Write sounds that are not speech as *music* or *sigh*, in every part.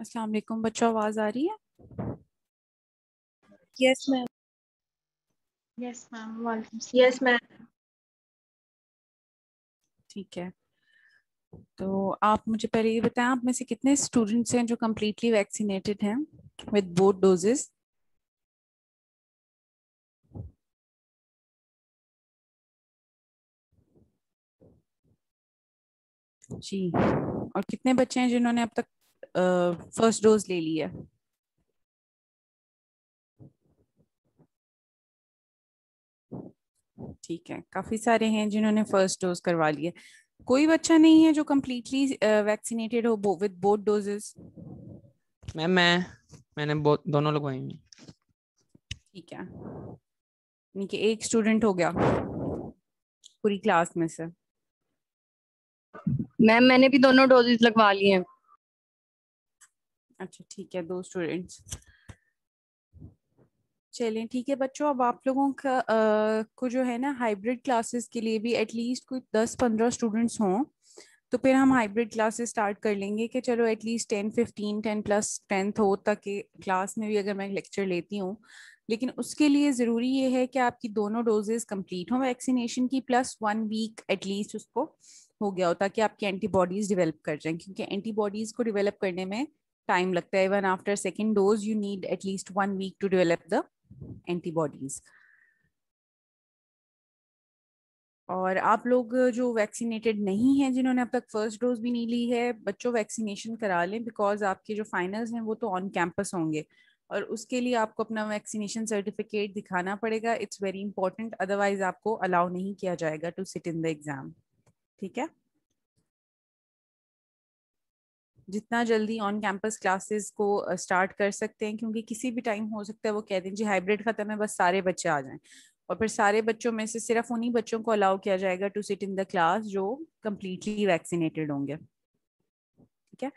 अस्सलाम वालेकुम बच्चों आवाज आ रही है yes ma'am yes ma'am yes ma'am ठीक है तो आप मुझे पहले ये बताएं आप में से कितने स्टूडेंट्स हैं जो कम्प्लीटली वैक्सीनेटेड हैं विद बोथ डोजेस जी और कितने बच्चे हैं जिन्होंने अब तक फर्स्ट डोज ले ली है ठीक है काफी सारे हैं जिन्होंने फर्स्ट डोज करवा ली है कोई बच्चा नहीं है जो कम्प्लीटली वैक्सीनेटेड हो विद बोथ डोजेस मैम मैं मैंने दोनों लगवाई हैं ठीक है यानी कि एक स्टूडेंट हो गया पूरी क्लास में से मैम मैंने भी दोनों डोजेस लगवा लिए हैं अच्छा ठीक है दो स्टूडेंट्स चलें ठीक है बच्चों अब आप लोगों का आ, को जो है ना हाइब्रिड क्लासेस के लिए भी एटलीस्ट कोई दस पंद्रह स्टूडेंट्स हों तो फिर हम हाइब्रिड क्लासेस स्टार्ट कर लेंगे कि चलो at least ten fifteen ten plus tenth हो तक क्लास में भी अगर मैं लेक्चर लेती हूँ लेकिन उसके लिए ज़रूरी ये है कि आपकी दोनों डोजेज कंप्लीट हों वैक्सीनेशन की प्लस वन वीक एटलीस्ट उसको हो गया हो ताकि आपकी एंटीबॉडीज़ डिवेलप कर जाएं क्योंकि एंटीबॉडीज़ को डिवेलप करने में टाइम लगता है even after second dose you need at least one week to develop the antibodies और आप लोग जो वैक्सीनेटेड नहीं हैं जिन्होंने अब तक फर्स्ट डोज भी नहीं ली है बच्चों वैक्सीनेशन करा लें बिकॉज आपके जो फाइनल्स हैं वो तो ऑन कैंपस होंगे और उसके लिए आपको अपना वैक्सीनेशन सर्टिफिकेट दिखाना पड़ेगा इट्स वेरी इंपॉर्टेंट अदरवाइज आपको अलाउ नहीं किया जाएगा to sit in the exam ठीक है जितना जल्दी ऑन कैंपस क्लासेस को स्टार्ट कर सकते हैं क्योंकि किसी भी टाइम हो सकता है वो कह दें जी हाइब्रिड ख़त्म है बस सारे बच्चे आ जाएं और फिर सारे बच्चों में से सिर्फ उन्हीं बच्चों को अलाउ किया जाएगा to sit in the class जो कम्प्लीटली वैक्सीनेटेड होंगे ठीक है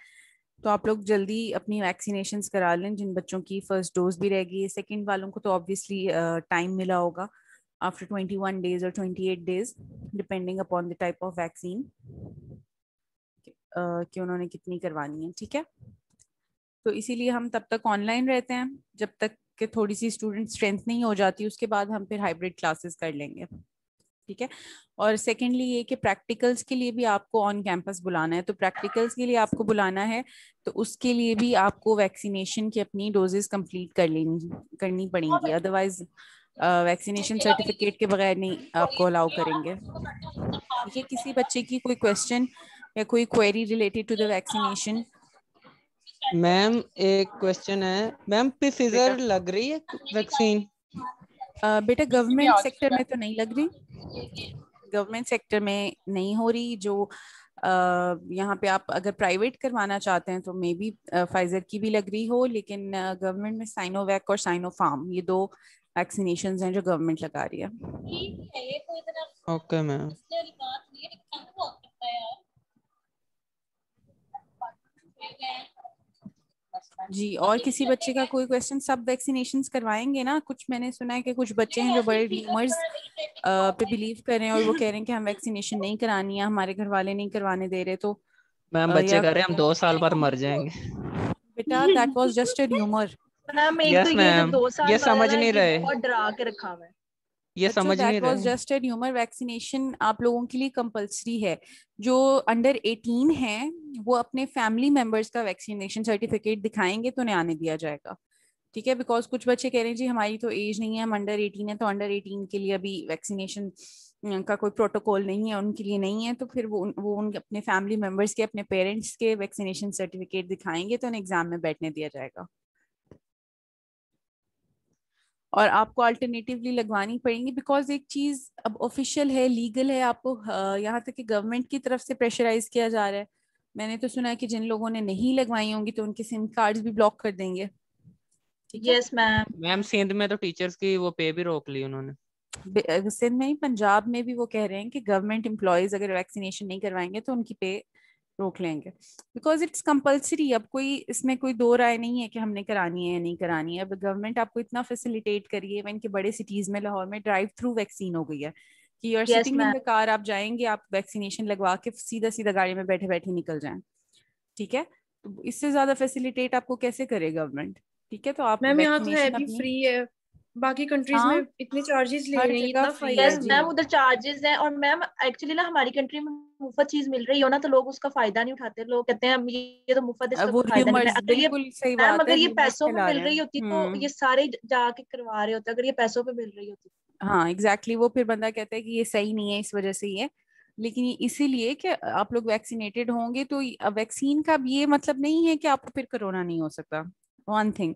तो आप लोग जल्दी अपनी वैक्सीनेशन करा लें जिन बच्चों की फर्स्ट डोज भी रहेगी सेकेंड वालों को तो ऑब्वियसली टाइम uh, मिला होगा आफ्टर ट्वेंटी वन डेज और twenty eight days depending upon the type of vaccine कि उन्होंने कितनी करवानी है ठीक है तो इसीलिए हम तब तक ऑनलाइन रहते हैं जब तक कि थोड़ी सी स्टूडेंट स्ट्रेंथ नहीं हो जाती उसके बाद हम फिर हाइब्रिड क्लासेस कर लेंगे ठीक है और सेकेंडली ये कि प्रैक्टिकल्स के लिए भी आपको ऑन कैंपस बुलाना है तो प्रैक्टिकल्स के लिए आपको बुलाना है तो उसके लिए भी आपको वैक्सीनेशन की अपनी डोजेस कंप्लीट कर लेनी करनी पड़ेंगी अदरवाइज वैक्सीनेशन सर्टिफिकेट के बगैर नहीं आपको अलाउ करेंगे ठीक है किसी बच्चे की कोई क्वेश्चन या कोई query related to the vaccination ma'am एक क्वेश्चन है मैम पिफिजर लग रही है वैक्सीन बेटा गवर्नमेंट सेक्टर में तो नहीं लग रही गवर्नमेंट सेक्टर में नहीं हो रही जो Uh, यहाँ पे आप अगर प्राइवेट करवाना चाहते हैं तो मे बी फाइजर की भी लग रही हो लेकिन गवर्नमेंट uh, में साइनोवैक और साइनोफार्म ये दो वैक्सीनेशन हैं जो गवर्नमेंट लगा रही है ओके मैम तो जी और किसी बच्चे का कोई क्वेश्चन सब वैक्सीनेशन करवाएंगे ना कुछ मैंने सुना है कि कुछ बच्चे हैं जो बड़े डीमर्स पे बिलीव कर रहे हैं और वो कह रहे हैं कि हम वैक्सीनेशन नहीं करानी है हमारे घर वाले नहीं करवाने दे रहे तो मैम बच्चे कह रहे हैं हम दो साल बाद मर जाएंगे बेटा that was just a rumour ma'am एक तो ये दो साल ये समझ नहीं रहे और डरा के रखा हुआ है ये समझ नहीं रहा जस्ट एन ह्यूमर वैक्सीनेशन आप लोगों के लिए कंपलसरी है जो अंडर 18 है वो अपने फैमिली मेंबर्स का वैक्सीनेशन सर्टिफिकेट दिखाएंगे तो उन्हें आने दिया जाएगा ठीक है बिकॉज कुछ बच्चे कह रहे हैं जी हमारी तो एज नहीं है हम अंडर 18 है तो अंडर 18 के लिए अभी वैक्सीनेशन का कोई प्रोटोकॉल नहीं है उनके लिए नहीं है तो फिर वो वो उन अपने फैमिली मेंबर्स के अपने पेरेंट्स के वैक्सीनेशन सर्टिफिकेट दिखाएंगे तो उन्हें एग्जाम में बैठने दिया जाएगा और आपको अल्टरनेटिवली लगवानी पड़ेंगी बिकॉज एक चीज़ अब ऑफिशियल है लीगल है आपको यहाँ तक कि गवर्नमेंट की तरफ से प्रेशराइज किया जा रहा है मैंने तो सुना है कि जिन लोगों ने नहीं लगवाई होंगी तो उनके सिम कार्ड भी ब्लॉक कर देंगे यस मैम मैम सिंध में तो टीचर्स की वो पे भी रोक ली उन्होंने सिंध में ही पंजाब में भी वो कह रहे हैं कि गवर्नमेंट एम्प्लॉयज अगर वैक्सीनेशन नहीं करवाएंगे तो उनकी पे रोक लेंगे बिकॉज इट्स कंपल्सरी अब कोई इसमें कोई दो राय नहीं है कि हमने करानी है या नहीं करानी है अब गवर्नमेंट आपको इतना फैसिलिटेट करिए इवन के बड़े सिटीज में लाहौर में ड्राइव थ्रू वैक्सीन हो गई है कि you are sitting in the car आप जाएंगे आप वैक्सीनेशन लगवा के सीधा सीधा गाड़ी में बैठे बैठे निकल जाए ठीक है तो इससे ज्यादा फैसिलिटेट आपको कैसे करे गवर्नमेंट ठीक है तो आप मैम यहाँ तो है भी फ्री है बाकी कंट्रीज हाँ? में इतने चार्जेस ले रही है मैम उधर चार्जेस हैं और मैम एक्चुअली ना हमारी कंट्री में मुफ्त चीज मिल रही हो ना तो लोग उसका फायदा नहीं उठाते लोग कहते हैं हम ये तो मुफ्त तो अगर ये मैम अगर ये पैसों पे मिल रही होती तो हम्म। ये सारे जाके करवा रहे होते अगर ये पैसों पे मिल रही होती हाँ एग्जैक्टली वो फिर बंदा कहता है कि ये सही नहीं है इस वजह से ये लेकिन इसीलिए कि आप लोग वैक्सीनेटेड होंगे तो वैक्सीन का अब ये मतलब नहीं है कि आपको फिर कोरोना नहीं हो सकता वन थिंग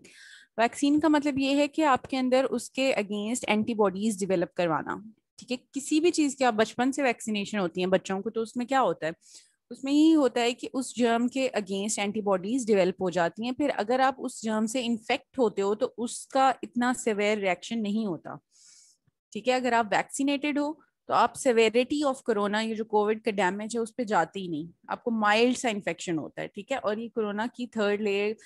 वैक्सीन का मतलब ये है कि आपके अंदर उसके अगेंस्ट एंटीबॉडीज डिवेलप करवाना ठीक है किसी भी चीज़ की आप बचपन से वैक्सीनेशन होती है बच्चों को तो उसमें क्या होता है उसमें यही होता है कि उस जर्म के अगेंस्ट एंटीबॉडीज डेवलप हो जाती हैं फिर अगर आप उस जर्म से इन्फेक्ट होते हो तो उसका इतना सेवेयर रिएक्शन नहीं होता ठीक है अगर आप वैक्सीनेटेड हो तो आप सेवेरिटी ऑफ कोरोना ये जो कोविड का डैमेज है उस पर जाती ही नहीं आपको माइल्ड सा इन्फेक्शन होता है ठीक है और ये कोरोना की थर्ड लेयर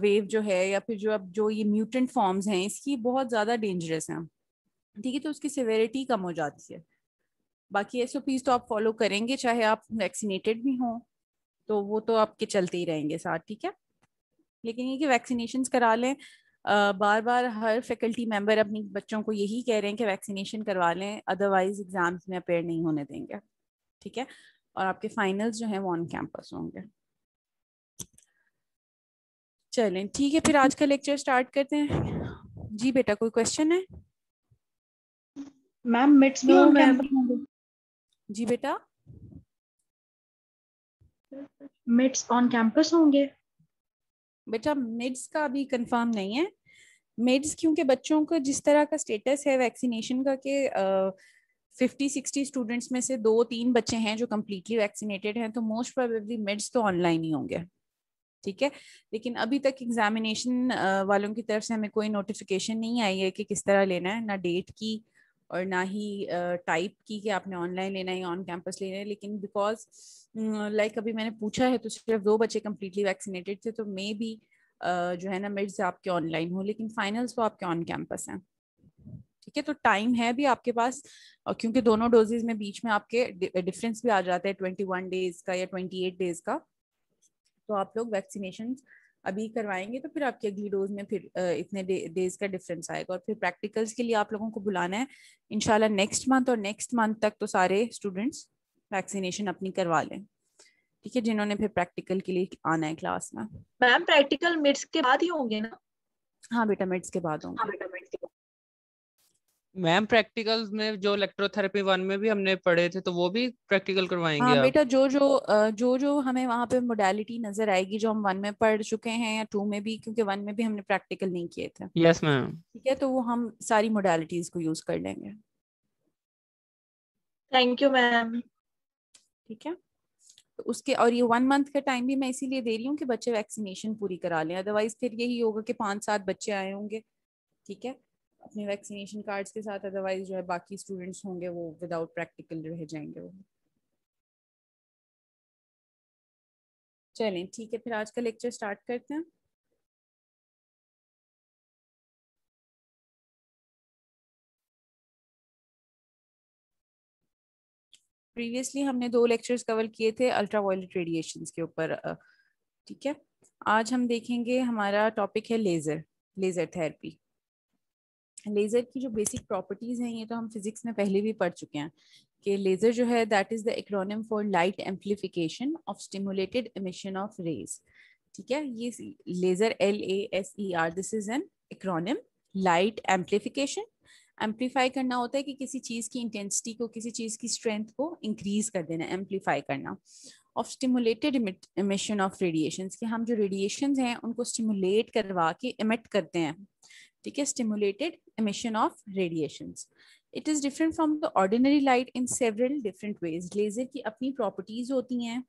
वेव जो है या फिर जो अब जो ये म्यूटेंट फॉर्म्स हैं इसकी बहुत ज़्यादा डेंजरस हैं ठीक है तो उसकी सिवेरिटी कम हो जाती है बाकी एस ओ पीज़ तो आप फॉलो करेंगे चाहे आप वैक्सीनेटेड भी हों तो वो तो आपके चलते ही रहेंगे साथ ठीक है लेकिन ये कि वैक्सीनेशन करा लें आ, बार बार हर फैकल्टी मेंबर अपने बच्चों को यही कह रहे हैं कि वैक्सीनेशन करवा लें अदरवाइज एग्जाम्स में अपेयर नहीं होने देंगे ठीक है और आपके फाइनल्स जो हैं वो ऑन कैंपस होंगे चलें ठीक है फिर आज का लेक्चर स्टार्ट करते हैं जी बेटा कोई क्वेश्चन है मैम मिट्स भी और जी बेटा मिट्स ऑन कैंपस होंगे बेटा मिड्स का अभी कंफर्म नहीं है मिड्स क्योंकि बच्चों का जिस तरह का स्टेटस है वैक्सीनेशन का कि फिफ्टी सिक्सटी स्टूडेंट्स में से दो तीन बच्चे हैं जो कम्प्लीटली वैक्सीनेटेड हैं तो मोस्ट प्रोबेबली मिड्स तो ऑनलाइन ही होंगे ठीक है लेकिन अभी तक एग्जामिनेशन वालों की तरफ से हमें कोई नोटिफिकेशन नहीं आई है कि किस तरह लेना है ना डेट की और ना ही टाइप की कि आपने ऑनलाइन लेना है या ऑन कैंपस लेना है लेकिन बिकॉज लाइक अभी मैंने पूछा है तो सिर्फ दो बच्चे कम्प्लीटली वैक्सीनेटेड थे तो मे भी जो है ना से आपके ऑनलाइन हो लेकिन फाइनल्स वो तो आपके ऑन कैंपस हैं ठीक है तो टाइम है भी आपके पास और क्योंकि दोनों डोजेज में बीच में आपके डिफरेंस भी आ जाता है ट्वेंटी वन डेज का या ट्वेंटी एट डेज का तो आप लोग वैक्सीनेशन अभी करवाएंगे तो फिर आपकी अगली डोज में फिर इतने डेज का डिफरेंस आएगा और फिर प्रैक्टिकल्स के लिए आप लोगों को बुलाना है इनशाला नेक्स्ट मंथ और नेक्स्ट मंथ तक तो सारे स्टूडेंट्स वैक्सीनेशन अपनी करवा लें ठीक है जिन्होंने फिर प्रैक्टिकल के लिए आना है क्लास में मैम प्रैक्टिकल मिड्स के बाद ही होंगे ना हाँ बेटा मिड्स के बाद होंगे हाँ, मैम प्रैक्टिकल में जो इलेक्ट्रोथेरेपी वन में भी हमने पढ़े थे तो वो भी प्रैक्टिकल करवाएंगे हाँ बेटा जो जो जो जो हमें वहाँ पे मोडेलिटी नजर आएगी जो हम वन में पढ़ चुके हैं या टू में भी क्योंकि वन में भी हमने प्रैक्टिकल नहीं किए थे यस मैम ठीक है तो वो हम सारी मोडेलिटीज को यूज कर लेंगे थैंक यू मैम ठीक है तो उसके और ये वन मंथ का टाइम भी मैं इसीलिए दे रही हूँ कि बच्चे वैक्सीनेशन पूरी करा लें अदरवाइज फिर यही होगा कि पांच सात बच्चे आए होंगे ठीक है अपने वैक्सीनेशन कार्ड्स के साथ अदरवाइज जो है बाकी स्टूडेंट्स होंगे वो विदाउट प्रैक्टिकल रह जाएंगे वो चलें ठीक है फिर आज का लेक्चर स्टार्ट करते हैं प्रीवियसली हमने दो लेक्चर्स कवर किए थे अल्ट्रा वायलेट रेडिएशन के ऊपर ठीक है आज हम देखेंगे हमारा टॉपिक है लेज़र लेज़र थेरेपी लेज़र की जो बेसिक प्रॉपर्टीज़ हैं ये तो हम फिज़िक्स में पहले भी पढ़ चुके हैं कि लेज़र जो है that is the acronym for light amplification of stimulated emission of rays ठीक है ये laser L A S E R this is an acronym light amplification amplify करना होता है कि किसी चीज़ की इंटेंसिटी को किसी चीज़ की स्ट्रेंथ को इंक्रीज कर देना एम्पलीफाई करना of stimulated emission of radiation कि हम जो रेडिएशन हैं उनको स्टिमुलेट करवा के इमिट करते हैं ठीक है stimulated emission of radiations. It is different from the ordinary light in several different ways. Laser की अपनी properties होती हैं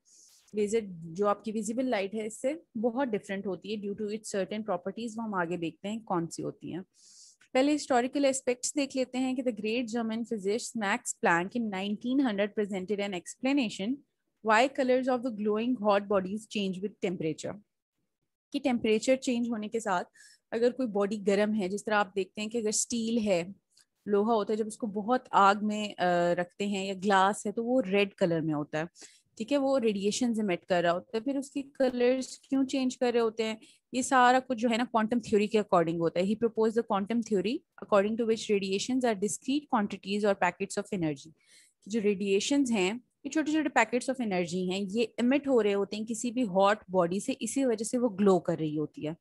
Laser जो आपकी visible light है इससे बहुत different होती है due to its certain properties वो हम आगे देखते हैं कौन सी होती हैं पहले हिस्टोरिकल एस्पेक्ट्स देख लेते हैं कि the great German physicist Max Planck in 1900 presented an explanation why colours of the glowing hot bodies change with temperature कि टेम्परेचर चेंज होने के साथ अगर कोई बॉडी गर्म है जिस तरह आप देखते हैं कि अगर स्टील है लोहा होता है जब उसको बहुत आग में रखते हैं या ग्लास है तो वो रेड कलर में होता है ठीक है वो रेडिएशन इमिट कर रहा होता है फिर उसकी कलर्स क्यों चेंज कर रहे होते हैं ये सारा कुछ जो है ना क्वांटम थ्योरी के अकॉर्डिंग होता है he propose the quantum theory according to which radiation are discrete quantities और पैकेट्स ऑफ एनर्जी जो रेडिएशन हैं ये छोटे छोटे पैकेट्स ऑफ एनर्जी हैं ये इमिट हो रहे होते हैं किसी भी हॉट बॉडी से इसी वजह से वो ग्लो कर रही होती है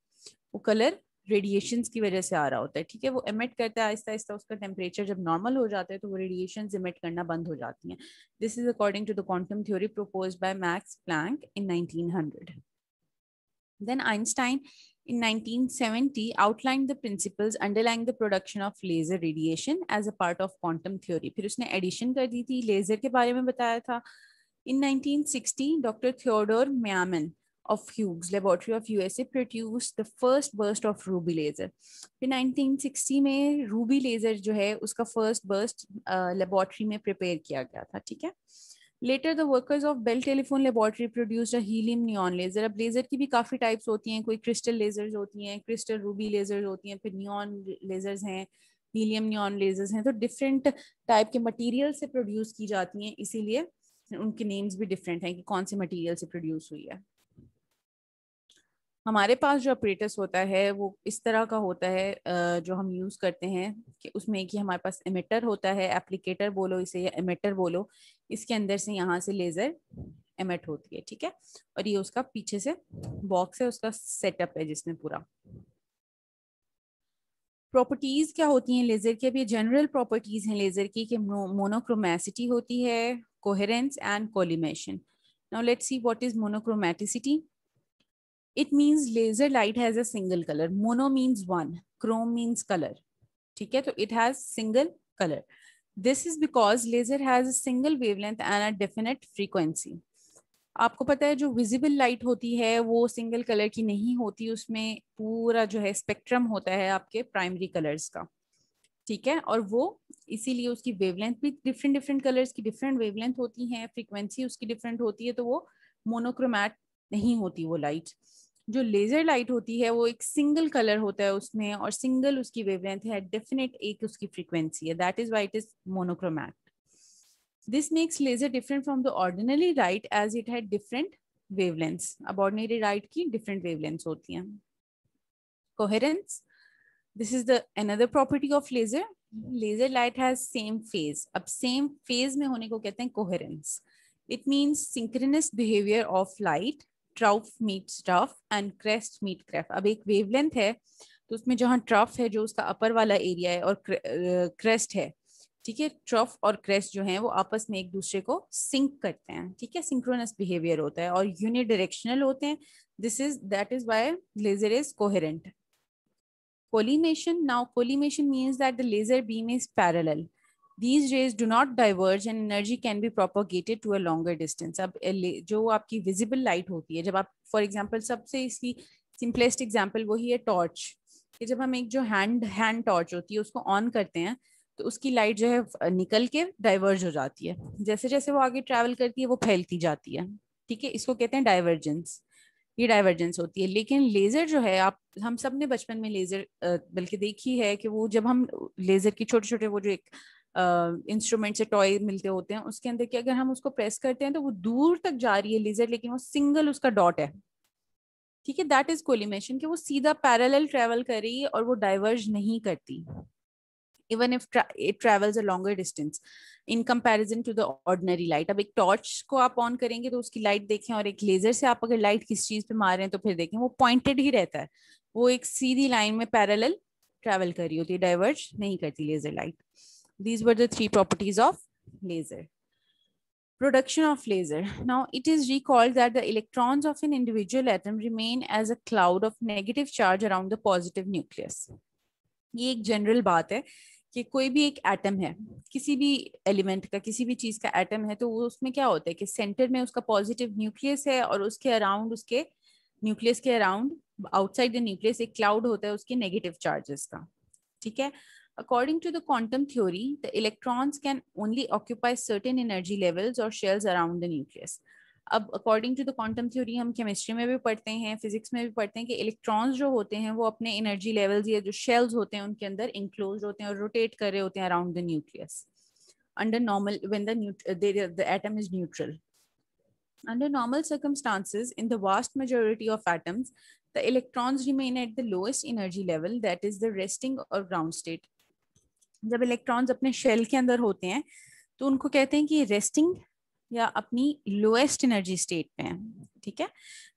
वो कलर रेडिएशन की वजह से आ रहा होता है ठीक है वो एमिट करता है आहिस्ता आहिस्ता उसका टेम्परेचर जब नॉर्मल हो जाता है तो वो रेडिएशन इमिट करना बंद हो जाती हैं this is according to the quantum theory propose by Max Planck in 1900 then Einstein in 1970 outlined the principles underlying the production of laser radiation as a part of quantum theory फिर उसने addition कर दी थी laser के बारे में बताया था in 1960 doctor Theodore Maiman of Hughes Laboratory of USA produced the first burst of ruby laser. फिर 1960 में ruby laser जो है उसका फर्स्ट बर्स्ट laboratory में prepare किया गया था ठीक है later the workers of Bell Telephone laboratory produce helium neon laser अब लेज़र की भी काफ़ी टाइप्स होती हैं कोई क्रिस्टल लेज़र्स होती हैं क्रिस्टल रूबी लेज़र्स होती हैं फिर नियॉन लेज़र्स हैं हीलियम नियॉन लेज़र्स हैं तो डिफरेंट टाइप के मटेरियल से प्रोड्यूस की जाती हैं इसीलिए उनके नेम्स भी डिफरेंट हैं कि कौन से मटीरियल से प्रोड्यूस हुई है हमारे पास जो अपरेटस होता है वो इस तरह का होता है जो हम यूज़ करते हैं कि उसमें कि हमारे पास एमिटर होता है एप्लीकेटर बोलो इसे या एमिटर बोलो इसके अंदर से यहाँ से लेज़र एमिट होती है ठीक है और ये उसका पीछे से बॉक्स है उसका सेटअप है जिसमें पूरा प्रॉपर्टीज़ क्या होती हैं लेज़र की अब ये जनरल प्रॉपर्टीज़ हैं लेज़र की कि मोनोक्रोमैसिटी होती है coherence and collimation now let's see what is monochromaticity it means laser light has a single colour mono means one chrome means colour ठीक है तो it has single colour this is because laser has single wavelength and a definite frequency आपको पता है जो visible light होती है वो सिंगल कलर की नहीं होती उसमें पूरा जो है स्पेक्ट्रम होता है आपके प्राइमरी कलर्स का ठीक है और वो इसीलिए उसकी वेवलेंथ भी डिफरेंट डिफरेंट कलर्स की डिफरेंट वेवलेंथ होती है फ्रीक्वेंसी उसकी डिफरेंट होती है तो वो मोनोक्रोमैट नहीं होती वो लाइट जो लेजर लाइट होती है वो एक सिंगल कलर होता है उसमें और सिंगल उसकी वेवलेंथ है डेफिनेट एक उसकी फ्रीक्वेंसी है that is why it is monochromat this makes laser different from the ordinary light as it है डिफरेंट वेवलेंथ्स अब ऑर्डिनरी लाइट की डिफरेंट वेवलेंथ्स होती हैं coherence this is the another property of laser laser light has same phase अब same phase में होने को कहते हैं coherence it means synchronous behaviour of light trough meet स्टफ एंड क्रेस्ट मीट क्रेफ अब एक वेवलेंथ है तो उसमें जहाँ ट्रफ है जो उसका अपर वाला एरिया है और क्रेस्ट है ठीक है ट्रफ और क्रेस्ट जो है वो आपस में एक दूसरे को सिंक करते हैं ठीक है सिंक्रोनस बिहेवियर होता है और डायरेक्शनल होते हैं this is that is why laser is coherent collimation now collimation means that the laser beam is parallel these rays do not diverge and energy can be propagated to a longer distance ab jo aapki visible light hoti hai jab aap for example sabse iski simplest example wo hi hai torch ki jab hum ek jo hand hand torch hoti hai usko on karte hain तो उसकी light जो है निकल के diverge हो जाती है जैसे जैसे वो आगे ट्रैवल करती है वो फैलती जाती है ठीक है इसको कहते हैं डाइवर्जेंस ये डाइवर्जेंस होती है लेकिन लेज़र जो है आप हम सब ने बचपन में लेज़र बल्कि देखी है कि वो जब हम लेज़र की छोटे छोटे वो जो एक इंस्ट्रूमेंट से टॉय मिलते होते हैं उसके अंदर कि अगर हम उसको प्रेस करते हैं तो वो दूर तक जा रही है लेजर लेकिन वो सिंगल उसका डॉट है ठीक है दैट इज कोलिमेशन कि वो सीधा पैरेलल ट्रेवल कर रही है और वो डाइवर्ज नहीं करती even if it travels a longer distance in comparison to the ordinary light अब एक टॉर्च को आप ऑन करेंगे तो उसकी लाइट देखें और एक लेजर से आप अगर लाइट किस चीज पे मार रहे हैं तो फिर देखें वो पॉइंटेड ही रहता है वो एक सीधी लाइन में पैरेलल ट्रैवल कर रही होती है डाइवर्ज नहीं करती laser light These were the three properties of laser. Production of laser. Now, it is recalled that the electrons of an individual atom remain as a cloud of negative charge around the positive nucleus. ye ek general baat hai कि कोई भी एक atom है किसी भी element का किसी भी चीज का एटम है तो वो उसमें क्या होता है कि सेंटर में उसका पॉजिटिव न्यूक्लियस है और उसके अराउंड उसके न्यूक्लियस के अराउंड आउटसाइड द न्यूक्लियस एक क्लाउड होता है उसके नेगेटिव चार्जेस का ठीक है According to the quantum theory, the electrons can only occupy certain energy levels or shells around the nucleus. अब to the quantum theory, हम chemistry में भी पढ़ते हैं फिजिक्स में भी पढ़ते हैं कि इलेक्ट्रॉन्स जो होते हैं वो अपने the लेवल्स या जो शेल्स होते हैं उनके अंदर इंक्लोज होते हैं और रोटेट कर रहे होते हैं around the Under normal circumstances, in the vast majority of atoms, the electrons remain at the lowest energy level, that is the resting or ground state, जब इलेक्ट्रॉन्स अपने शेल के अंदर होते हैं तो उनको कहते हैं कि रेस्टिंग या अपनी लोएस्ट एनर्जी स्टेट में है ठीक है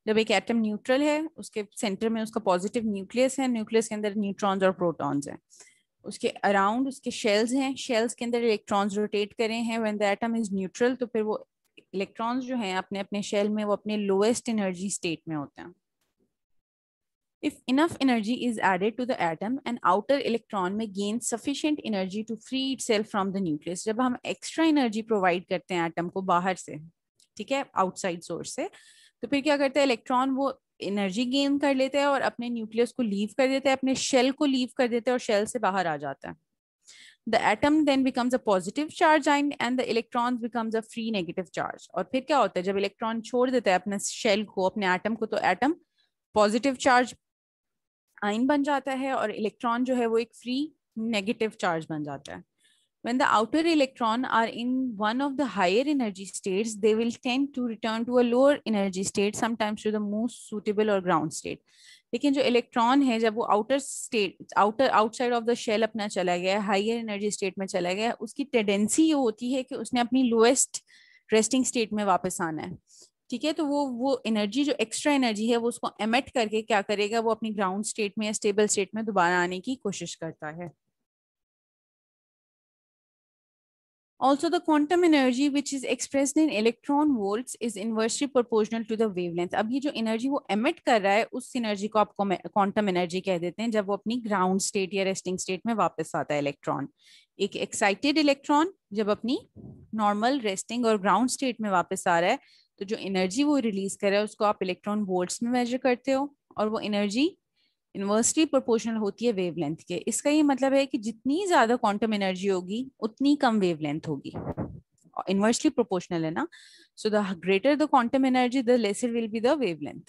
जब एक एटम न्यूट्रल है उसके सेंटर में उसका पॉजिटिव न्यूक्लियस है न्यूक्लियस के अंदर न्यूट्रॉन्स और प्रोटॉन्स हैं उसके अराउंड उसके शेल्स हैं शेल्स के अंदर इलेक्ट्रॉन्स रोटेट करें हैं when the atom is neutral तो फिर वो इलेक्ट्रॉन्स जो हैं अपने अपने शेल में वो अपने लोएस्ट एनर्जी स्टेट में होते हैं If enough energy is added to the atom, an outer electron may gain sufficient energy to free itself from the nucleus. जब हम extra energy provide करते हैं atom को बाहर से ठीक है outside source से तो फिर क्या करते हैं electron वो एनर्जी गेन कर लेते हैं और अपने न्यूक्लियस को लीव कर देते हैं अपने शेल को लीव कर देते हैं और शेल से बाहर आ जाता है the atom then becomes a positive charge ion and the electron becomes a free negative charge और फिर क्या होता है जब इलेक्ट्रॉन छोड़ देता है अपने शेल को अपने एटम को तो एटम पॉजिटिव चार्ज आयन बन जाता है और इलेक्ट्रॉन जो है वो एक फ्री नेगेटिव चार्ज बन जाता है when the outer electron are in one of the higher energy states they will tend to return to a lower energy state sometimes to the most suitable or ground state लेकिन जो electron है जब वो outer state outer outside of the shell अपना चला गया higher energy state में चला गया उसकी टेंडेंसी ये होती है कि उसने अपनी लोएस्ट रेस्टिंग स्टेट में वापस आना है ठीक है तो वो वो एनर्जी जो एक्स्ट्रा एनर्जी है वो उसको एमिट करके क्या करेगा वो अपनी ग्राउंड स्टेट में या स्टेबल स्टेट में दोबारा आने की कोशिश करता है also the quantum energy which is express in electron volts is inversely proportional to the wavelength अब ये जो एनर्जी वो एमिट कर रहा है उस एनर्जी को आप क्वांटम एनर्जी कह देते हैं जब वो अपनी ग्राउंड स्टेट या रेस्टिंग स्टेट में वापस आता है इलेक्ट्रॉन एक एक्साइटेड इलेक्ट्रॉन जब अपनी नॉर्मल रेस्टिंग और ग्राउंड स्टेट में वापस आ रहा है तो जो एनर्जी वो रिलीज कर रहा है उसको आप इलेक्ट्रॉन वोल्ट्स में मेजर करते हो और वो एनर्जी इन्वर्सली प्रोपोर्शनल होती है वेवलेंथ के इसका ये मतलब है कि जितनी ज़्यादा क्वांटम एनर्जी होगी उतनी कम वेवलेंथ होगी इन्वर्सली प्रोपोर्शनल है ना so the greater the quantum energy the lesser will be the wavelength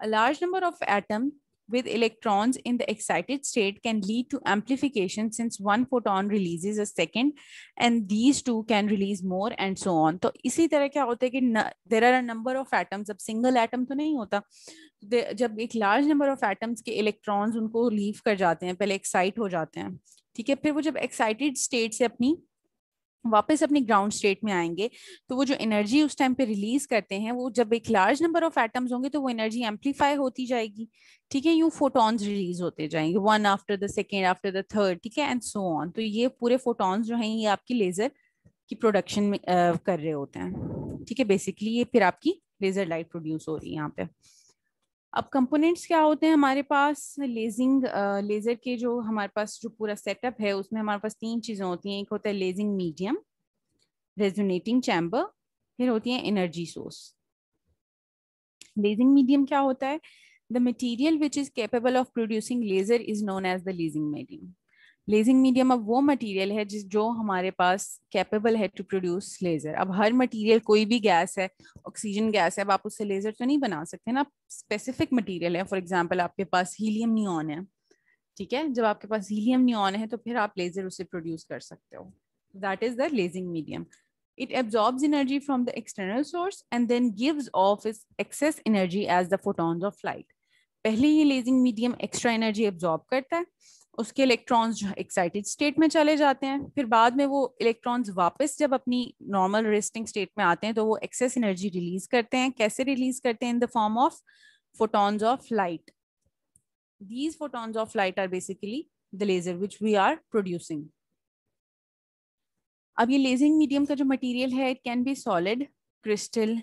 a large number of atom with electrons in the excited state can lead to amplification since one photon releases a second and these two can release more and so on to isi tarah kya hota hai ki there are a number of atoms ab single atom to nahi hota jab ek large number of atoms ke electrons unko leave kar jate hain pehle excite ho jate hain theek hai fir wo jab excited state se apni वापस अपनी ground state में आएंगे तो वो जो energy उस time पे release करते हैं वो जब एक लार्ज नंबर ऑफ एटम्स होंगे तो वो एनर्जी एम्पलीफाई होती जाएगी ठीक है यू फोटॉन्स रिलीज होते जाएंगे one after the second after the third ठीक है एंड सो ऑन तो ये पूरे फोटॉन्स जो हैं ये आपकी लेजर की प्रोडक्शन में uh, कर रहे होते हैं ठीक है बेसिकली ये फिर आपकी लेजर लाइट प्रोड्यूस हो रही है यहाँ पे अब कंपोनेंट्स क्या होते हैं हमारे पास लेजिंग लेज़र के जो हमारे पास जो पूरा सेटअप है उसमें हमारे पास तीन चीज़ें होती हैं एक होता है लेजिंग मीडियम रेजोनेटिंग चैम्बर फिर होती है एनर्जी सोर्स लेजिंग मीडियम क्या होता है the material which is capable of producing laser is known as the lasing medium lasing medium अब वो मटेरियल है जिस जो हमारे पास कैपेबल है टू प्रोड्यूस लेजर अब हर मटेरियल कोई भी गैस है ऑक्सीजन गैस है अब आप उससे लेजर तो नहीं बना सकते ना आप स्पेसिफिक मटेरियल है फॉर एग्जांपल आपके पास हीलियम नियॉन है ठीक है जब आपके पास हीलियम नियॉन है तो फिर आप लेजर उसे प्रोड्यूस कर सकते हो that is the lasing medium it absorb energy from the external source and then gives off is excess energy as the photons of light पहले ये lasing medium extra energy absorb करता है उसके electrons excited state में चले जाते हैं फिर बाद में वो इलेक्ट्रॉन्स वापस जब अपनी नॉर्मल रेस्टिंग स्टेट में आते हैं तो वो एक्सेस एनर्जी रिलीज करते हैं कैसे रिलीज करते हैं in the form of photons of light these photons of light are basically the laser which we are producing अब ये लेजिंग मीडियम का जो मटीरियल है it can be solid crystal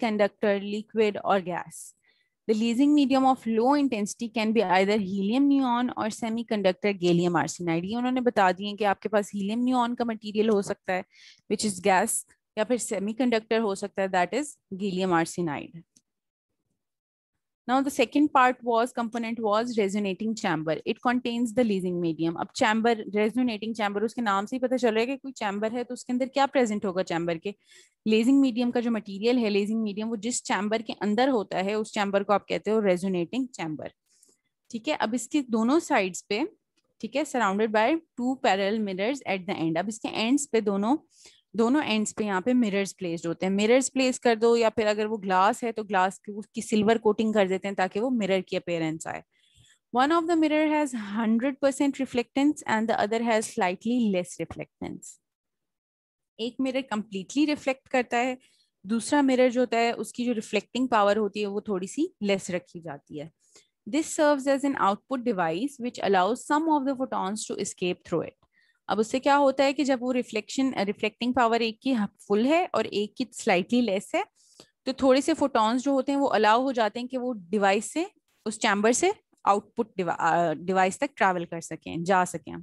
conductor liquid और gas The leasing medium of low intensity can be either helium neon or semiconductor gallium arsenide. ये उन्होंने बता दिए कि आपके पास helium neon का material हो सकता है, which is gas, या फिर semiconductor हो सकता है, that is gallium arsenide. Now the second part was component was resonating chamber. It contains the leasing medium. ab chamber resonating chamber uske naam se hi pata chal raha hai ki koi chamber hai to uske andar kya present hoga chamber ke leasing medium ka jo material hai leasing medium wo jis chamber ke andar hota hai us chamber ko aap kehte ho resonating chamber. theek hai ab iske dono sides पे ठीक है surrounded by two parallel mirrors at the end अब इसके ends पे दोनों दोनों ends पे यहाँ पे मिरर्स प्लेस्ड होते हैं मिरर्स प्लेस कर दो या फिर अगर वो ग्लास है तो ग्लास की उसकी सिल्वर कोटिंग कर देते हैं ताकि वो मिरर की अपेयरेंस आए one of the mirror has hundred percent reflectance and the other has slightly less reflectance एक मिरर कंप्लीटली रिफ्लेक्ट करता है दूसरा मिरर जो होता है उसकी जो रिफ्लेक्टिंग पावर होती है वो थोड़ी सी लेस रखी जाती है this serve as an output device which allows some of the photons to escape through it अब उससे क्या होता है कि जब वो रिफ्लेक्शन रिफ्लेक्टिंग पावर एक की फुल है और एक की स्लाइटली लेस है तो थोड़े से फोटॉन्स जो होते हैं वो अलाउ हो जाते हैं कि वो डिवाइस से उस चैम्बर से आउटपुट डिवाइस तक ट्रैवल कर सकें जा सकें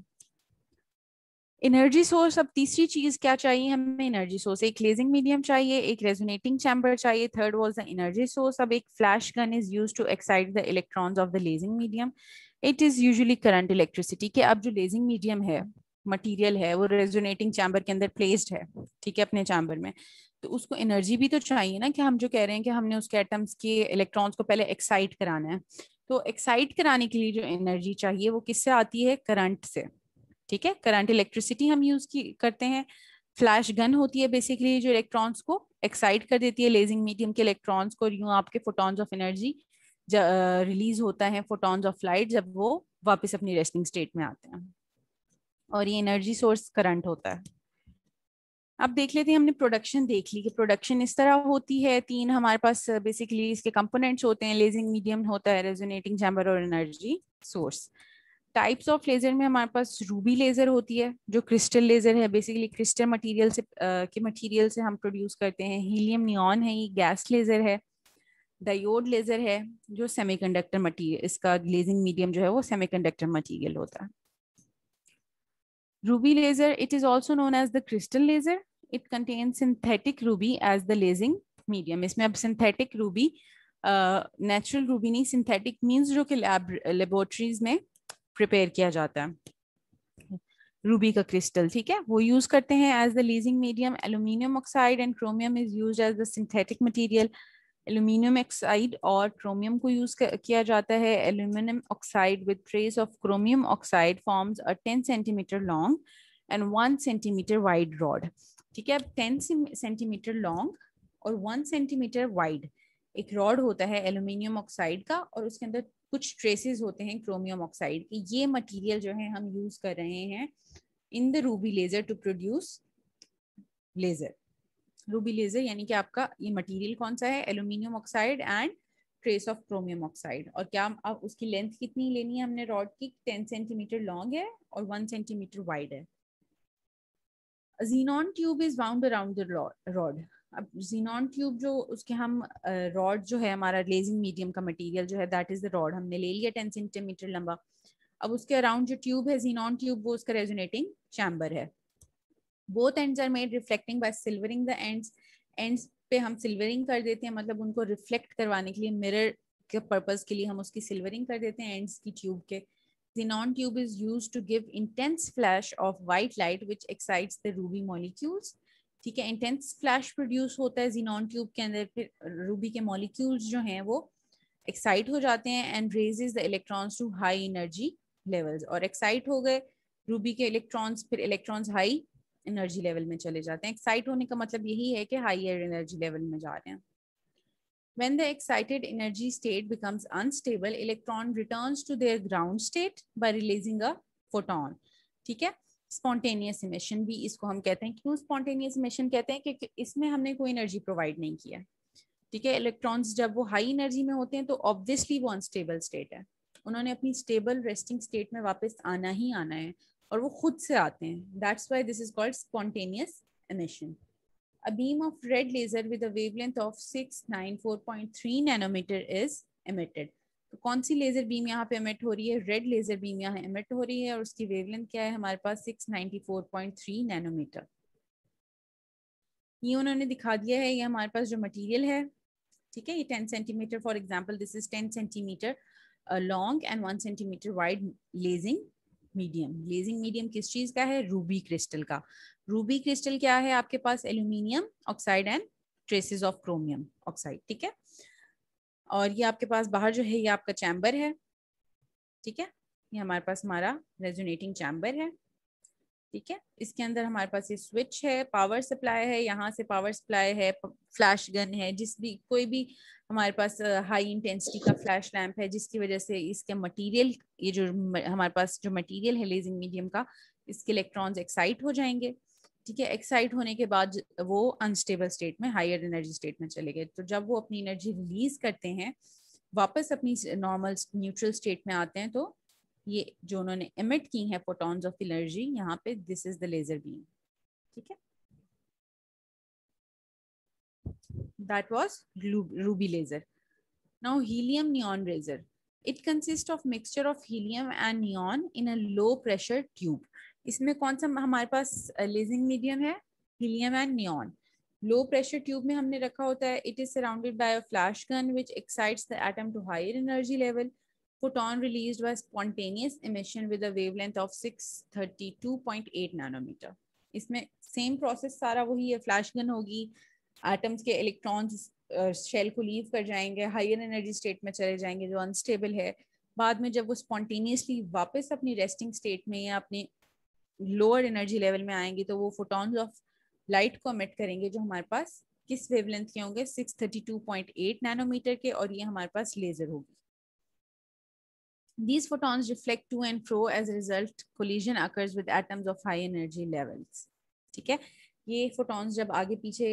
एनर्जी सोर्स अब तीसरी चीज क्या चाहिए हमें एनर्जी सोर्स एक लेजिंग मीडियम चाहिए एक रेजोनेटिंग चैम्बर चाहिए third was the energy source अब एक flash gun is use to excite the electrons of the lasing medium it is usually current electricity के अब जो लेजिंग मीडियम है मटेरियल है वो रेजोनेटिंग चैम्बर के अंदर प्लेस्ड है ठीक है अपने चैम्बर में तो उसको एनर्जी भी तो चाहिए ना कि हम जो कह रहे हैं कि हमने उसके एटम्स के इलेक्ट्रॉन्स को पहले एक्साइट कराना है तो एक्साइट कराने के लिए जो एनर्जी चाहिए वो किससे आती है करंट से ठीक है करंट इलेक्ट्रिसिटी हम यूज की करते हैं फ्लैश गन होती है बेसिकली जो इलेक्ट्रॉन्स को एक्साइट कर देती है लेजिंग मीडियम के इलेक्ट्रॉन्स को यूं आपके फोटॉन्स ऑफ एनर्जी रिलीज होता है फोटॉन्स ऑफ लाइट जब वो वापस अपनी रेस्टिंग स्टेट में आते हैं और ये एनर्जी सोर्स करंट होता है अब देख लेते हैं हमने प्रोडक्शन देख ली कि प्रोडक्शन इस तरह होती है तीन हमारे पास बेसिकली uh, इसके कंपोनेंट्स होते हैं लेजिंग मीडियम होता है रेजोनेटिंग चैम्बर और energy source types of laser में हमारे पास रूबी लेजर होती है जो क्रिस्टल लेजर है बेसिकली क्रिस्टल मटीरियल से आ, uh, के मटीरियल से हम प्रोड्यूस करते हैं हीलियम नियॉन है ये गैस लेजर है डायोड लेजर है जो सेमीकंडक्टर मटीरियल इसका लेजिंग मीडियम जो है वो सेमीकंडक्टर मटीरियल होता है Ruby laser, it is also known as the crystal laser. It contains synthetic ruby as the lasing medium. isme ab synthetic ruby, natural ruby नहीं synthetic means जो कि lab laboratories में prepare किया जाता है. Ruby का क्रिस्टल ठीक है वो यूज करते हैं as the lasing medium aluminium oxide and chromium is use as the synthetic material aluminium oxide और क्रोमियम को यूज किया जाता है aluminium oxide with trace of chromium oxide forms a 10 centimetre long and 1 centimetre wide rod ठीक है अब 10 centimetre long और 1 centimetre wide एक रॉड होता है एल्यूमिनियम ऑक्साइड का और उसके अंदर कुछ ट्रेसेस होते हैं क्रोमियम ऑक्साइड के ये मटेरियल जो है हम यूज कर रहे हैं in the ruby laser to produce laser ruby laser यानी कि आपका ये मटेरियल कौन सा है aluminium oxide and trace of chromium oxide और क्या अब उसकी लेंथ कितनी लेनी है हमने रॉड की टेन सेंटीमीटर लॉन्ग है और वन सेंटीमीटर वाइड है xenon tube is bound around rod अब जीनॉन ट्यूब जो उसके हम रॉड जो है हमारा लेजिंग मीडियम का मटेरियल जो है दैट इज द रॉड हमने ले लिया टेन सेंटीमीटर लंबा अब उसके अराउंड जो ट्यूब है जीनॉन ट्यूब वो उसका रेजोनेटिंग चैम्बर है both end are made reflecting by silvering the ends ends पे हम सिल्वरिंग कर देते हैं मतलब उनको रिफ्लेक्ट करवाने के लिए मिरर के पर्पज के लिए हम उसकी सिल्वरिंग कर देते हैं एंड्स की ट्यूब के xenon tube is used to give intense flash of white light which excites the ruby molecules ठीक है इंटेंस फ्लैश प्रोड्यूस होता है जीनॉन ट्यूब के अंदर फिर रूबी के मॉलिक्यूल्स जो हैं वो एक्साइट हो जाते हैं and raises the electrons to high energy levels और एक्साइट हो गए रूबी के इलेक्ट्रॉन्स फिर इलेक्ट्रॉन्स हाई एनर्जी लेवल में चले जाते हैं एक्साइट होने का मतलब यही है कि हाइयर एनर्जी लेवल में जा रहे हैं when the excited energy state becomes unstable electron returns to their ground state by releasing a photon ठीक है स्पॉन्टेनियस इमेशन भी इसको हम कहते हैं क्यों स्पॉन्टेनियस इमेशन कहते हैं क्योंकि इसमें हमने कोई एनर्जी प्रोवाइड नहीं किया ठीक है इलेक्ट्रॉन्स जब वो हाई एनर्जी में होते हैं तो ऑब्वियसली वो अनस्टेबल स्टेट है उन्होंने अपनी स्टेबल रेस्टिंग स्टेट में वापस आना ही आना है और वो खुद से आते हैं that's why this is called spontaneous emission a emission. A beam of red of six nine four point three nanometre is emitted तो कौन सी लेजर बीम यहाँ पे एमिट हो रही है रेड लेजर बीम यहाँ एमिट हो रही है और उसकी वेवलेंथ क्या है हमारे पास six ninety four point three nanometre ये उन्होंने दिखा दिया है ये हमारे पास जो मटेरियल है ठीक है ये ten centimetre for example this is ten centimetre long and one centimetre wide lasing medium glazing medium किस चीज का है रूबी क्रिस्टल का रूबी क्रिस्टल क्या है आपके पास aluminium oxide and traces of chromium oxide ठीक है और ये आपके पास बाहर जो है ये आपका चैम्बर है ठीक है ये हमारे पास हमारा रेजोनेटिंग चैम्बर है ठीक है इसके अंदर हमारे पास ये स्विच है पावर सप्लाई है यहाँ से पावर सप्लाई है फ्लैश गन है जिस भी कोई भी हमारे पास हाई इंटेंसिटी का फ्लैश लैम्प है जिसकी वजह से इसके मटेरियल ये जो हमारे पास जो मटेरियल है लेजिंग मीडियम का इसके इलेक्ट्रॉन्स एक्साइट हो जाएंगे ठीक है एक्साइट होने के बाद वो अनस्टेबल स्टेट में हायर एनर्जी स्टेट में चले गए तो जब वो अपनी एनर्जी रिलीज करते हैं वापस अपनी नॉर्मल न्यूट्रल स्टेट में आते हैं तो ये जो उन्होंने एमिट की है फोटॉन्स ऑफ एनर्जी यहाँ पे this is the laser beam ठीक है That was ruby laser. Now helium neon laser. It consists of mixture of helium and neon in a low pressure tube. इसमें कौन सा हमारे पास लेजिंग मीडियम है helium and neon low pressure tube में हमने रखा होता है it is surrounded by a flash gun which excites the atom to higher energy level photon released by spontaneous emission with a wavelength of 632.8 nanometer इसमें same process सारा वही है flash gun होगी एटम्स के इलेक्ट्रॉन्स शेल uh, को leave कर जाएंगे higher energy state में चले जाएंगे जो अनस्टेबल है बाद में जब वो स्पॉन्टेनियसली वापस अपनी रेस्टिंग स्टेट में या अपनी लोअर एनर्जी लेवल में आएंगे तो वो फोटॉन्स ऑफ लाइट को अमिट करेंगे जो हमारे पास किस वेवलेंथ के होंगे 632.8 नैनोमीटर के और ये हमारे पास लेजर होगी these photons reflect to and fro as result collision occurs with atoms of high energy levels ठीक है ये फोटॉन्स जब आगे पीछे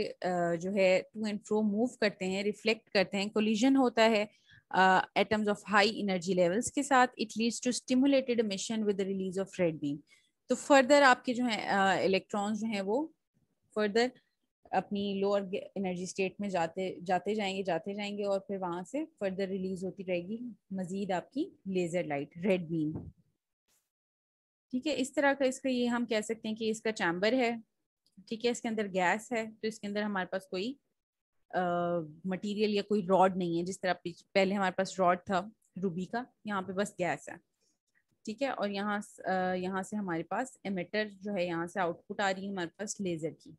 जो है टू एंड फ्रो मूव करते हैं रिफ्लेक्ट करते हैं कोलिजन होता है atoms of high energy levels के साथ it leads to stimulated mission with release of red beam तो फर्दर आपके जो है इलेक्ट्रॉन्स uh, जो हैं वो फर्दर अपनी लोअर एनर्जी स्टेट में जाते जाते जाएंगे जाते जाएंगे और फिर वहाँ से फर्दर रिलीज होती रहेगी मज़ीद आपकी लेज़र लाइट रेड बीम ठीक है इस तरह का इसका ये हम कह सकते हैं कि इसका चैम्बर है ठीक है इसके अंदर गैस है तो इसके अंदर हमारे पास कोई मटेरियल या कोई रॉड नहीं है जिस तरह पहले हमारे पास रॉड था रूबी का यहाँ पे बस गैस है ठीक है और यहाँ यहाँ से हमारे पास एमिटर जो है यहाँ से आउटपुट आ रही है हमारे पास लेजर की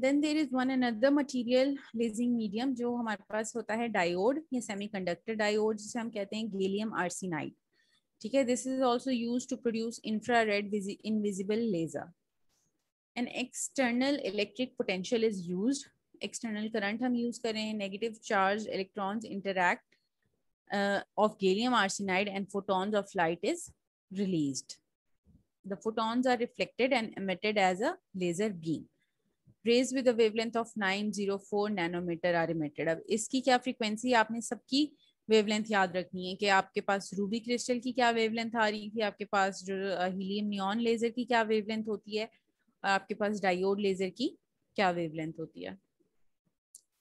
then there is one another material lasing medium जो हमारे पास होता है डायोड या कंडक्टर डायोड जिसे हम कहते हैं गेलियम आर्सिनाइड ठीक है this is also use to produce infra red invisible laser an external electric potential is use external current हम यूज कर रहे हैं negative charge electrons interact of gallium arsenide and photons of light is released the photons are reflected and emitted as a laser beam rays with a wavelength of 904 nanometer are emitted ab iski kya frequency aapne sabki wavelength याद रखनी है कि आपके पास Ruby crystal की क्या wavelength आ रही थी आपके पास जो हीलियम नियॉन लेजर की क्या वेवलेंथ होती है आपके पास डायोड लेजर की क्या वेवलेंथ होती है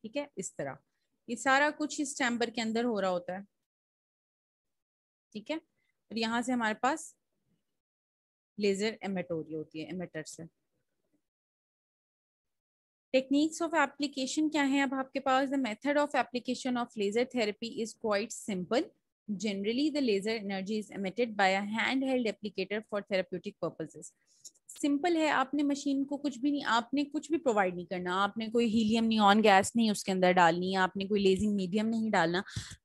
ठीक है इस तरह ये सारा कुछ इस चैम्बर के अंदर हो रहा होता है ठीक है और यहां से हमारे पास लेजर एमेटोरी होती है एमेटर से टेक्निक्स ऑफ एप्लीकेशन क्या है अब आपके पास the method of application of laser therapy is quite simple generally the laser energy is emitted by a hand held applicator for therapeutic purposes simple है आपने मशीन को कुछ भी नहीं आपने कुछ भी प्रोवाइड नहीं करना आपने कोई हीलियम ऑन गैस नहीं उसके अंदर डालनी है आपने कोई लेजिंग मीडियम नहीं डालना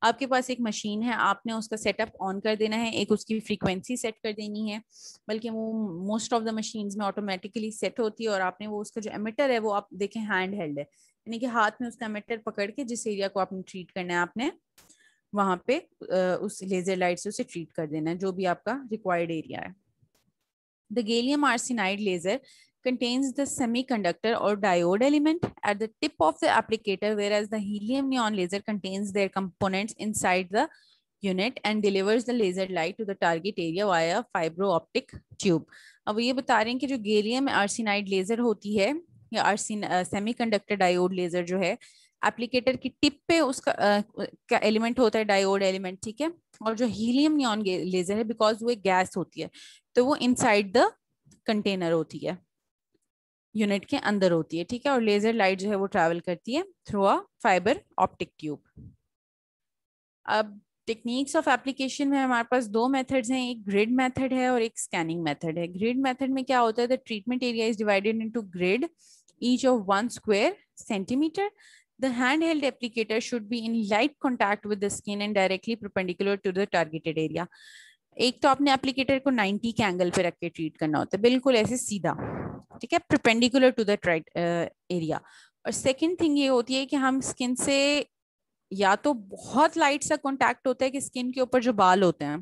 आपके पास एक मशीन है आपने उसका सेटअप ऑन कर देना है एक उसकी फ्रीक्वेंसी सेट कर देनी है बल्कि वो मोस्ट ऑफ द मशीन में ऑटोमेटिकली सेट होती है और आपने वो उसका जो एमिटर है वो आप देखें हैंड हेल्ड है यानी कि हाथ में उसका एमिटर पकड़ के जिस एरिया को आपने ट्रीट करना है आपने वहाँ पे उस लेजर लाइट से उसे ट्रीट कर देना है जो भी आपका रिक्वायर्ड एरिया है The gallium arsenide laser contains the semiconductor or diode element at the tip of the applicator, whereas the helium neon laser contains their components inside the unit and delivers the laser light to the target area via fibro optic tube. ab ye bata rahe hain ki jo gallium arsenide laser hoti hai ya arsen semiconductor diode laser jo hai applicator की tip पे उसका क्या element होता है diode element ठीक है और जो हीलियम नियॉन लेजर है बिकॉज वो एक गैस होती है तो वो इनसाइड द कंटेनर होती है यूनिट के अंदर होती है ठीक है और लेजर लाइट जो है वो ट्रैवल करती है through a fibre optic tube अब टेक्निक्स ऑफ एप्लीकेशन में हमारे पास दो मेथड्स हैं एक ग्रिड मेथड है और एक स्कैनिंग मेथड है ग्रिड मेथड में क्या होता है the treatment area is divided into grid each of one square centimetre the hand held applicator should be in light contact with the skin and directly perpendicular to the targeted area एक तो आपने applicator को 90 के angle पे रख के treat करना होता है बिल्कुल ऐसे सीधा ठीक है perpendicular to the right area और सेकंड थिंग ये होती है कि हम स्किन से या तो बहुत लाइट सा कॉन्टैक्ट होता है कि स्किन के ऊपर जो बाल होते हैं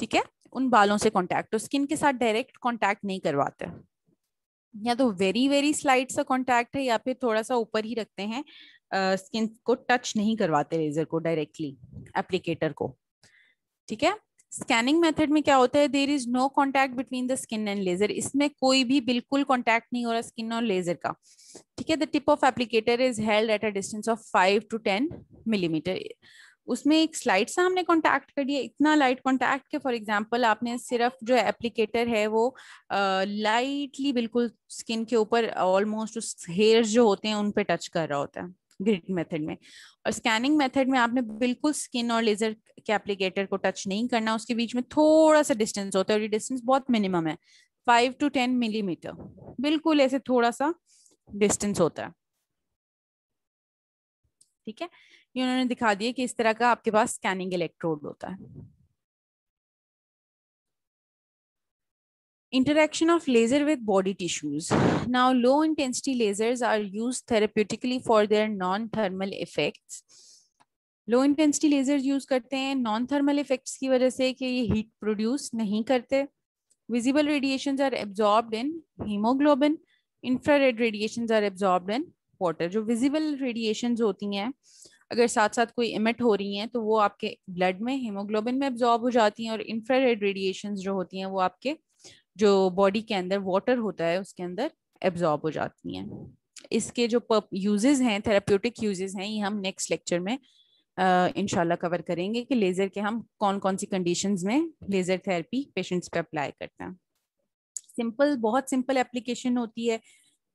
ठीक है उन बालों से कॉन्टैक्ट तो स्किन के साथ डायरेक्ट कॉन्टैक्ट नहीं करवाते या तो वेरी वेरी स्लाइट सा कॉन्टैक्ट है या फिर थोड़ा सा ऊपर ही रखते हैं स्किन uh, को टच नहीं करवाते रेजर को डायरेक्टली एप्लीकेटर को ठीक है स्कैनिंग मेथड में क्या होता है there is no contact between the skin and laser इसमें कोई भी बिल्कुल कॉन्टैक्ट नहीं हो रहा स्किन और लेजर का ठीक है the tip of applicator is held at a distance of five to ten millimetre उसमें एक स्लाइड सा हमने कॉन्टैक्ट कर दिया इतना लाइट कॉन्टैक्ट के फॉर एग्जाम्पल आपने सिर्फ जो एप्लीकेटर है वो लाइटली uh, बिल्कुल स्किन के ऊपर ऑलमोस्ट हेयर जो होते हैं उन पर टच कर रहा होता है ग्रिड मेथड में और स्कैनिंग मेथड में आपने बिल्कुल स्किन और लेजर के एप्लीकेटर को टच नहीं करना उसके बीच में थोड़ा सा डिस्टेंस होता है और ये डिस्टेंस बहुत मिनिमम है फाइव टू टेन मिलीमीटर बिल्कुल ऐसे थोड़ा सा डिस्टेंस होता है ठीक है ये उन्होंने दिखा दिया कि इस तरह का आपके पास स्कैनिंग इलेक्ट्रोड होता है Interaction of laser with body tissues. Now, low intensity lasers are used therapeutically for their non-thermal effects. low intensity lasers use karte hain non thermal effects ki wajah se ki ye heat produce nahi karte visible radiations are absorbed in hemoglobin infrared radiations are absorbed in water jo visible radiations hoti hain अगर साथ साथ कोई emit हो रही हैं तो वो आपके ब्लड में हीमोग्लोबिन में एब्जॉर्ब हो जाती हैं और इंफ्रारेड रेडिएशंस जो होती हैं वो आपके जो बॉडी के अंदर वाटर होता है उसके अंदर एब्जॉर्ब हो जाती हैं इसके जो यूजेस हैं थेराप्यूटिक यूजेस हैं ये हम नेक्स्ट लेक्चर में इनशाला कवर करेंगे कि लेज़र के हम कौन कौन सी कंडीशंस में लेज़र थेरेपी पेशेंट्स पे अप्लाई करते हैं सिंपल बहुत सिंपल एप्लीकेशन होती है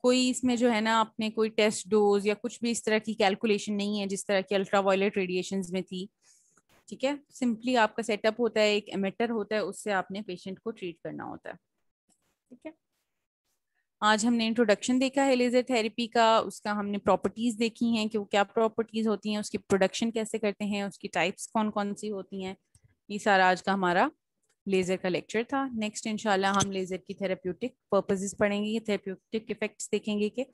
कोई इसमें जो है ना आपने कोई टेस्ट डोज या कुछ भी इस तरह की कैलकुलेशन नहीं है जिस तरह की अल्ट्रा रेडिएशन में थी ठीक है सिंपली आपका सेटअप होता है एक एमेटर होता है उससे आपने पेशेंट को ट्रीट करना होता है ठीक है आज हमने इंट्रोडक्शन देखा है लेजर थेरेपी का उसका हमने प्रॉपर्टीज देखी हैं कि वो क्या प्रॉपर्टीज होती हैं उसकी प्रोडक्शन कैसे करते हैं उसकी टाइप्स कौन कौन सी होती हैं ये सारा आज का हमारा लेजर का लेक्चर था नेक्स्ट इंशाल्लाह हम लेजर की थेरेप्यूटिक पर्पजेज पढ़ेंगे थेरेप्यूटिक इफेक्ट्स देखेंगे कि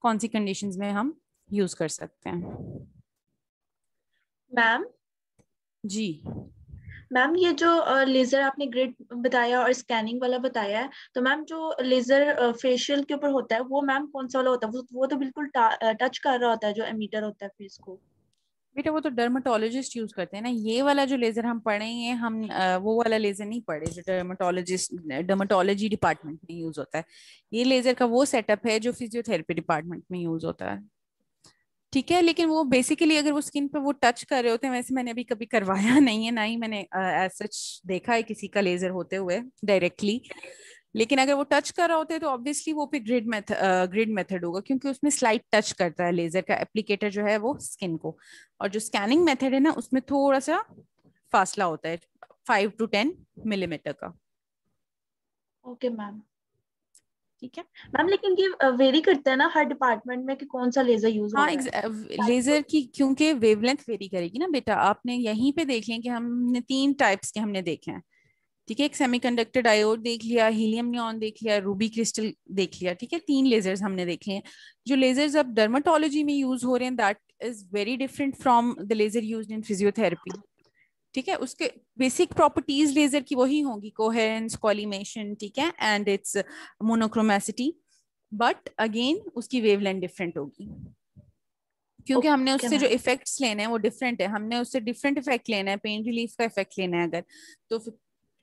कौन सी कंडीशन में हम यूज कर सकते हैं मैम जी मैम ये जो लेजर आपने ग्रिड बताया और स्कैनिंग वाला बताया है तो मैम जो लेजर फेशियल के ऊपर होता है वो मैम कौन सा वाला होता है वो तो बिल्कुल टच कर रहा होता है जो एमिटर होता है फेस को बेटा वो तो डर्माटोलॉजिस्ट यूज करते हैं ना ये वाला जो लेजर हम पढ़े हम वो वाला लेजर नहीं पढ़े जो डर्माटोलॉजिस्ट डर्माटोलॉजी डिपार्टमेंट में यूज होता है ये लेजर का वो सेटअप है जो फिजियोथेरेपी डिपार्टमेंट में यूज होता है ठीक है लेकिन वो बेसिकली अगर वो स्किन पे वो टच कर रहे होते हैं वैसे मैंने अभी कभी करवाया *laughs* नहीं है ना ही मैंने एज uh, सच देखा है किसी का लेजर होते हुए डायरेक्टली लेकिन अगर वो टच कर रहा होते हैं तो ऑब्वियसली वो फिर ग्रिड मेथ ग्रिड मेथड होगा क्योंकि उसमें स्लाइट टच करता है लेजर का एप्लीकेटर जो है वो स्किन को और जो स्कैनिंग मेथड है ना उसमें थोड़ा सा फासला होता है फाइव टू टेन मिलीमीटर का ओके मैम ठीक है मैम लेकिन ये वेरी करता है ना हर डिपार्टमेंट में कि कौन सा लेजर यूज हाँ लेजर की क्योंकि वेवलेंथ वेरी करेगी ना बेटा आपने यहीं पे देख लें कि हमने तीन टाइप्स के हमने देखे हैं ठीक है एक सेमीकंडक्टर डायोड देख लिया हीलियम न्योन देख लिया रूबी क्रिस्टल देख लिया ठीक है तीन लेजर्स हमने देखे हैं जो लेजर्स अब डर्माटोलॉजी में यूज हो रहे हैं that is very different from the laser use in physiotherapy ठीक है उसके बेसिक प्रॉपर्टीज लेजर की वही होंगी कोहेरेंस कॉलीमेशन ठीक है and it's monochromaticity but again उसकी वेवलेंथ डिफरेंट होगी क्योंकि okay, हमने उससे जो इफेक्ट्स लेने हैं वो डिफरेंट है हमने उससे डिफरेंट इफेक्ट लेना है पेन रिलीफ का इफेक्ट लेना है अगर तो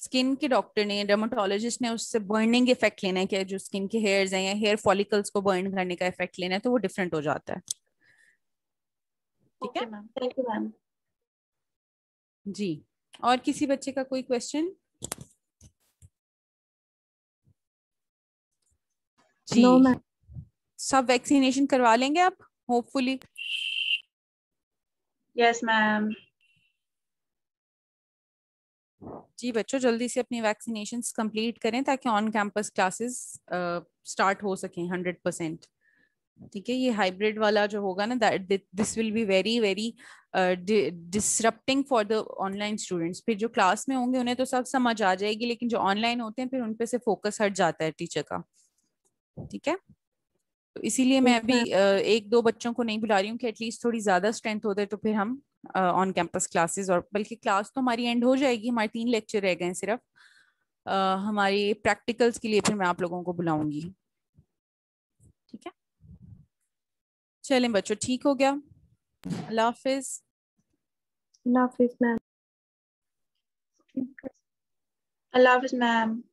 स्किन के डॉक्टर ने डर्माटोलॉजिस्ट ने उससे बर्निंग इफेक्ट लेना है कि जो स्किन के हेयर्स हैं या हेयर फॉलिकल्स को बर्न करने का इफेक्ट लेना है तो वो डिफरेंट हो जाता है ठीक है मैम थैंक यू मैम जी और किसी बच्चे का कोई क्वेश्चन जी no, सब वैक्सीनेशन करवा लेंगे आप होपफुली यस मैम जी बच्चों जल्दी से अपनी वैक्सीनेशन कंप्लीट करें ताकि ऑन कैंपस क्लासेस स्टार्ट हो सकें हंड्रेड परसेंट ठीक है ये हाइब्रिड वाला जो होगा ना that this will be very very disrupting for the online students फिर जो क्लास में होंगे उन्हें तो सब समझ आ जाएगी लेकिन जो ऑनलाइन होते हैं फिर उन पे से फोकस हट जाता है टीचर का ठीक है तो इसीलिए मैं अभी uh, एक दो बच्चों को नहीं बुला रही हूँ कि एटलीस्ट थोड़ी ज्यादा स्ट्रेंथ हो जाए तो फिर हम ऑन कैंपस क्लासेस और बल्कि क्लास तो हमारी एंड हो जाएगी हमारे तीन लेक्चर रह गए सिर्फ uh, हमारी प्रैक्टिकल्स के लिए फिर मैं आप लोगों को बुलाऊंगी ठीक है चलें बच्चों ठीक हो गया अल्लाह हाफिज अल्लाह हाफिज मैम अल्लाह हाफिज मैम